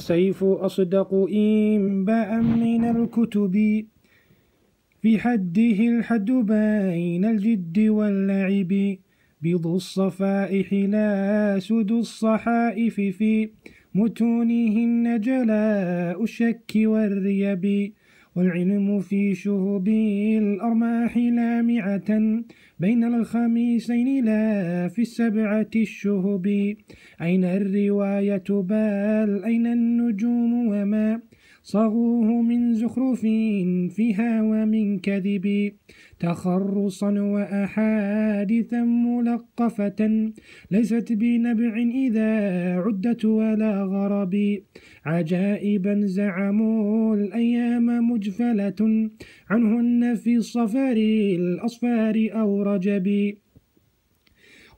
السيف أصدق إنباء من الكتب في حده الحد بين الجد واللعب بيض الصفائح لا سد الصحائف في متونهن جلاء الشك والريب والعلم في شهب الأرماح لامعة بين الخميسين لا في السبعة الشهب أين الرواية بال أين النجوم وما صاغوه من زخرف فيها ومن كذب تخرصا وأحاديثا ملقفة ليست بنبع إذا عدت ولا غرب عجائبا زعموا الأيام مجفلة عنهن في صفر الأصفار أو رجب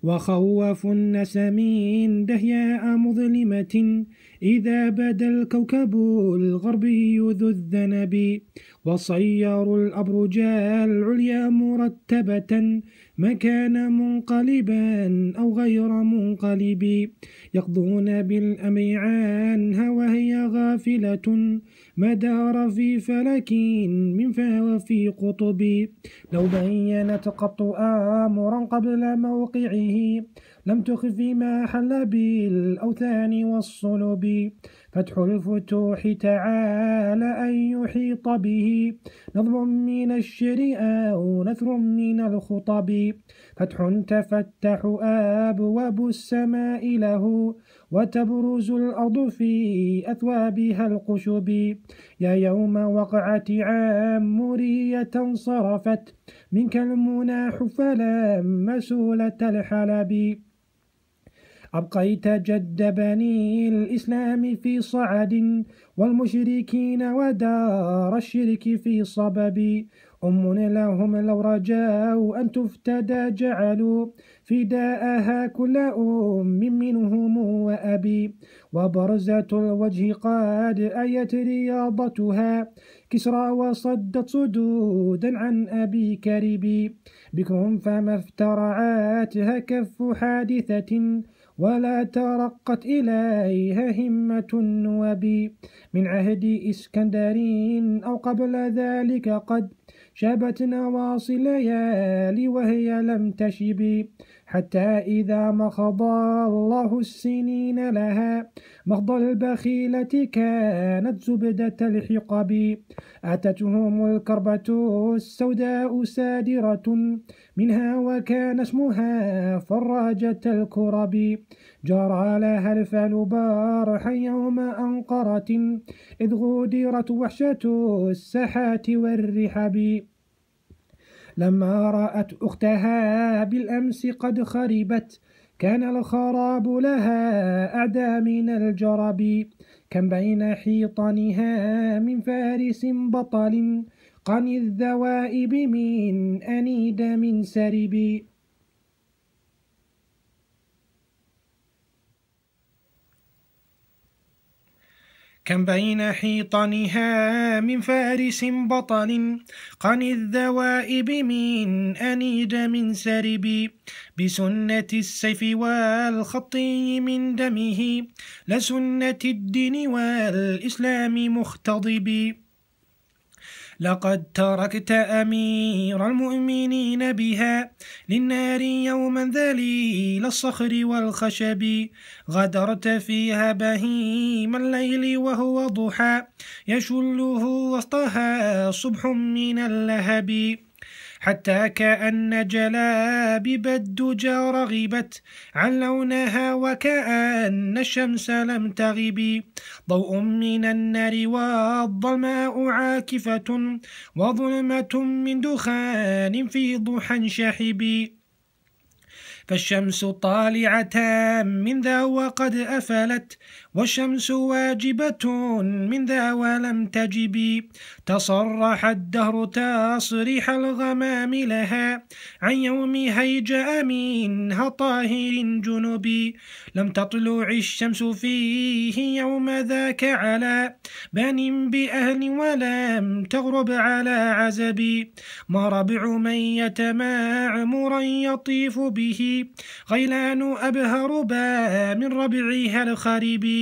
وخوف سمين دهياء مظلمة إذا بدا الكوكب الغربي ذو الذنب وصير الأبرج العليا مرتبة مكان منقلبا أو غير منقلب يقضون بالأميعان وهي غافلة ما دار في فلك من فهو في قطب لو بينت قط آمرا قبل موقعه لم تخف ما حل بالأوثان والصلب فتح الفتوح تعالى أن يحيط به نظم من الشريعة ونثر من الخطب فتح تفتح أبواب السماء له وتبرز الأرض في أثوابها القشب يا يوم وقعت عامرية صرفت منك المناح فلا مسولة الحلب أبقيت جد بني الإسلام في صعد والمشركين ودار الشرك في صبب أم لهم لو رجاوا أن تفتدى جعلوا فداءها كل أم منهم وأبي وبرزة الوجه قد أيت رياضتها كسرى وصدت صدودا عن أبي كربي بكم فما افترعتها كف حادثة ولا ترقت إليها همة وبي من عهد إسكندر أو قبل ذلك قد شابت نواصي الليالي وهي لم تشب حتى إذا ما الله السنين لها مغضى البخيلة كانت زبدة الحقب أتتهم الكربة السوداء سادرة منها وكان اسمها فراجة الكرب جرى لها الفال بارحا يوم أنقرة إذ غدرت وحشة السحات والرحب لما رأت أختها بالأمس قد خربت كان الخراب لها أعدى من الجرب كم بين حيطانها من فارس بطل قن الذوائب من أنيد من سرب كم بين حيطنها من فارس بطل قن الذوائب من أنيد من سرب بسنة السيف والخطي من دمه لسنة الدين والإسلام مختضب لقد تركت أمير المؤمنين بها للنار يوما ذليل الصخر والخشب غدرت فيها بهيم الليل وهو ضحى يشله وسطها صبح من اللهب حتى كأن جلابب الدجى رغبت عن لونها وكأن الشمس لم تغب ضوء من النار والظلماء عاكفة وظلمة من دخان في ضحى شحب فالشمس طالعة من ذا وقد أفلت والشمس واجبة من ذا ولم تجب تصرح الدهر تصريح الغمام لها عن يوم هيجأ منها طاهر جنبي لم تطلع الشمس فيه يوم ذاك على بان بأهل ولم تغرب على عزبي ما ربع من يتمعمرا يطيف به غيلان أبهر با من ربعها الخريبي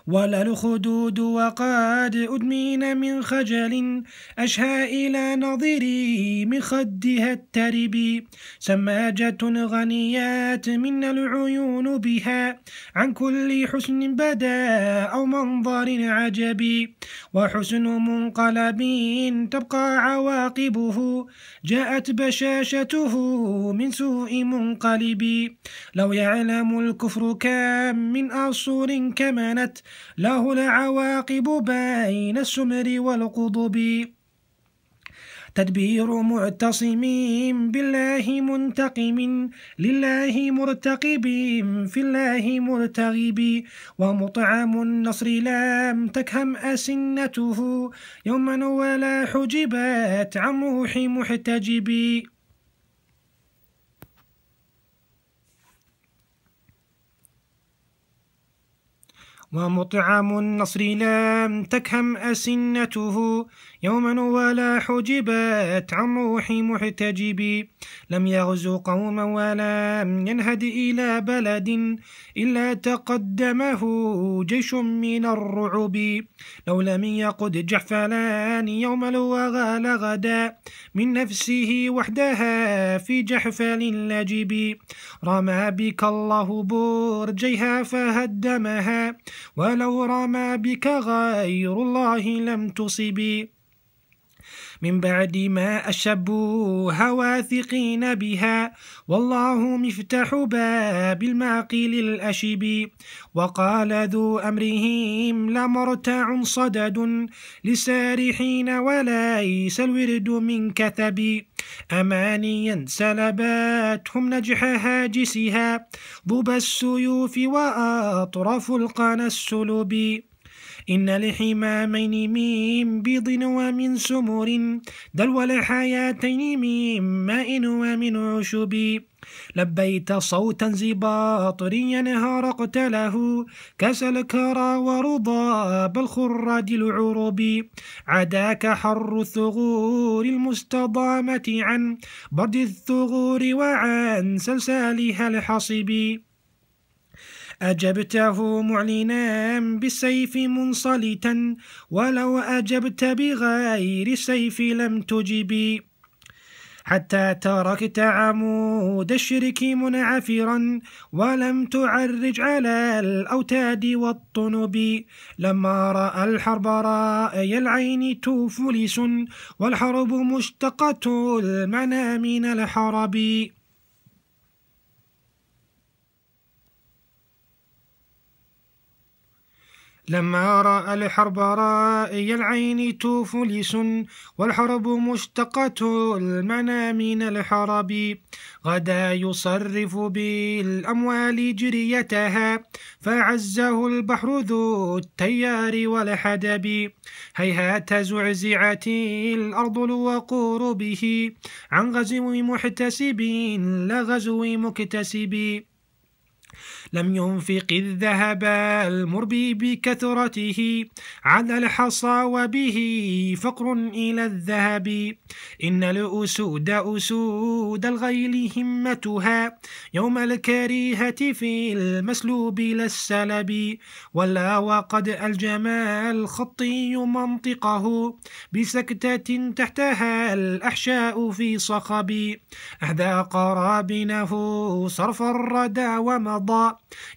ولا الخدود وقد أدمين من خجل أشهى إلى نظري من خدها الترب سماجة غنيات من العيون بها عن كل حسن بدا أو منظر عجبي وحسن منقلب تبقى عواقبه جاءت بشاشته من سوء منقلب لو يعلم الكفر كم من أصول كمنت له العواقب بين السمر والقضب تدبير معتصم بالله منتقم لله مرتقب في الله مرتغب ومطعم النصر لم تكهم أسنته يوما ولا حجبت عن روح محتجب ومطعم النصر لم تكهم أسنته يوما ولا حجبت عن روح محتجب لم يغزو قوما ولم ينهد إلى بلد إلا تقدمه جيش من الرعب لو لم يقد جحفلان يوم الوغى لغدا من نفسه وحدها في جحفل لجب رمى بك الله برجيها فهدمها ولو رمى بك غير الله لم تصبي من بعد ما أشبوا هواثقين بها والله مفتح باب المعقل الأشبي وقال ذو أمرهم لمرتع صدد لسارحين وليس الورد من كثب أمانيا سلباتهم نجح هاجسها ضب السيوف وأطرف القنا السلبي إن لحمامين من بيض ومن سمر دلو لحياتين من ماء ومن عشب لبيت صوتا زباطريا هرقت له الكرى ورضاب بالخراد العرب عداك حر الثغور المستضامة عن برد الثغور وعن سلسالها الحصب أجبته معلنا بالسيف منصلتا ولو أجبت بغير سيف لم تجبي حتى تركت عمود الشرك منعفرا ولم تعرج على الأوتاد والطنب لما رأى الحرب رأي العين توفلس والحرب مشتقة المنى من الحرب لما رأى الحرب رائي العين توفلس والحرب مشتقة المنى من الحرب غدا يصرف بالأموال جريتها فعزه البحر ذو التيار والحدب هيهات زعزعت الأرض الوقور به عن غزو محتسب لغزو مكتسب لم ينفق الذهب المربي بكثرته على الحصى وبه فقر إلى الذهب إن الأسود أسود الغيل همتها يوم الكريهة في المسلوب لا السلب ولا وقد الجمال الخطي منطقه بسكتة تحتها الأحشاء في صخب أهدى قرابنه صرف الردى ومضى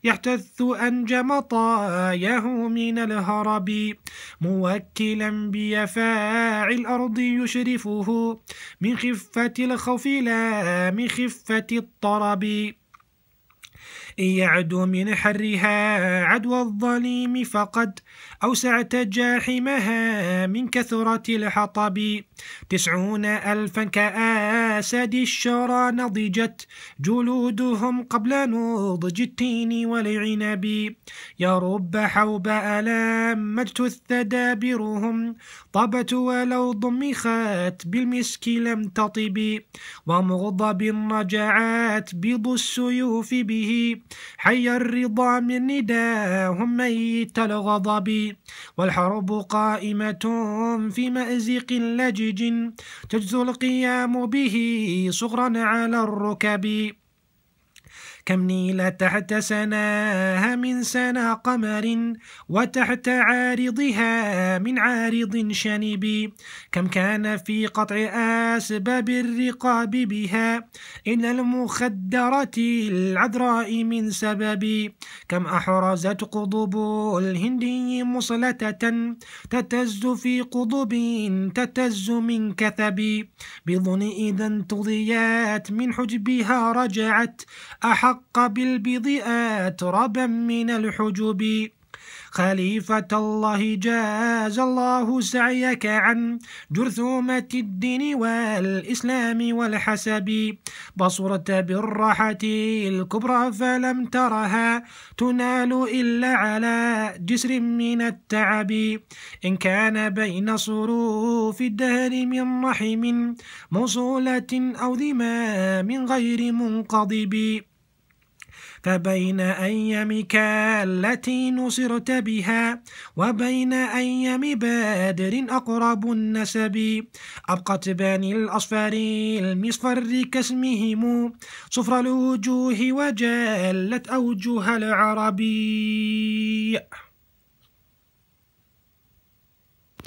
يحتث أنجم طاياه من الهرب موكلا بيفاع الأرض يشرفه من خفة الخوف لا من خفة الطرب إن يعد من حرها عدوى الظليم فقد أوسعت جاحمها من كثرة الحطب تسعون ألفا كآساد الشرى نضجت جلودهم قبل نضج التين والعنب يا رب حوب ألمجت الثدابرهم طبت ولو ضمخت بالمسك لم تطب ومغضب رجعت بيض السيوف به حي الرضا من نداهم ميت الغضب والحرب قائمة في مأزق لجج تجزو القيام به صغرا على الركب كم نيل تحت سناها من سنا قمر وتحت عارضها من عارض شنب كم كان في قطع أسباب الرقاب بها إلى المخدرة العذراء من سبب كم أحرزت قضب الهندي مصلتة تتز في قضب تتز من كثب بظن إذا انتضيات من حجبها رجعت أحق الحق بالبضع أتربا من الحجب خليفة الله جاز الله سعيك عن جرثومة الدين والإسلام والحسب بصرت بالراحة الكبرى فلم ترها تنال إلا على جسر من التعب إن كان بين صروف الدهر من رحم موصولة أو ذمام غير منقضب فبين أيامك التي نصرت بها وبين أيام بادر أقرب النسب أبقت بني الأصفر المصفر كاسمهم صفر الوجوه وجلت أوجه العربي